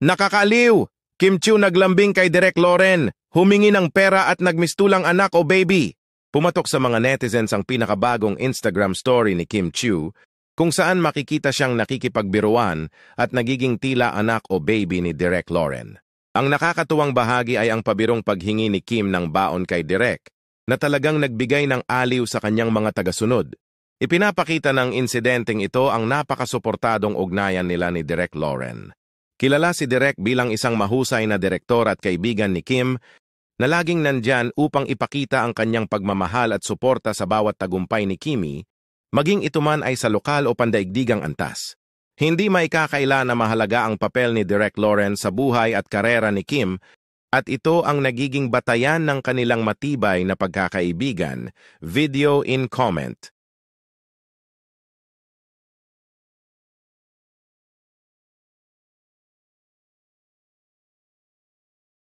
Nakakaliw! Kim Chiu naglambing kay Derek Loren, humingi ng pera at nagmistulang anak o baby. Pumatok sa mga netizens ang pinakabagong Instagram story ni Kim Chiu kung saan makikita siyang nakikipagbiruan at nagiging tila anak o baby ni Derek Loren. Ang nakakatuwang bahagi ay ang pabirong paghingi ni Kim ng baon kay Derek na talagang nagbigay ng aliw sa kanyang mga tagasunod. Ipinapakita ng insidenteng ito ang napakasuportadong ugnayan nila ni Derek Loren. Kilala si Direk bilang isang mahusay na direktor at kaibigan ni Kim na laging nandyan upang ipakita ang kanyang pagmamahal at suporta sa bawat tagumpay ni Kimi, maging ito man ay sa lokal o pandaigdigang antas. Hindi maikakaila na mahalaga ang papel ni Direk Lawrence sa buhay at karera ni Kim at ito ang nagiging batayan ng kanilang matibay na pagkakaibigan, video in comment.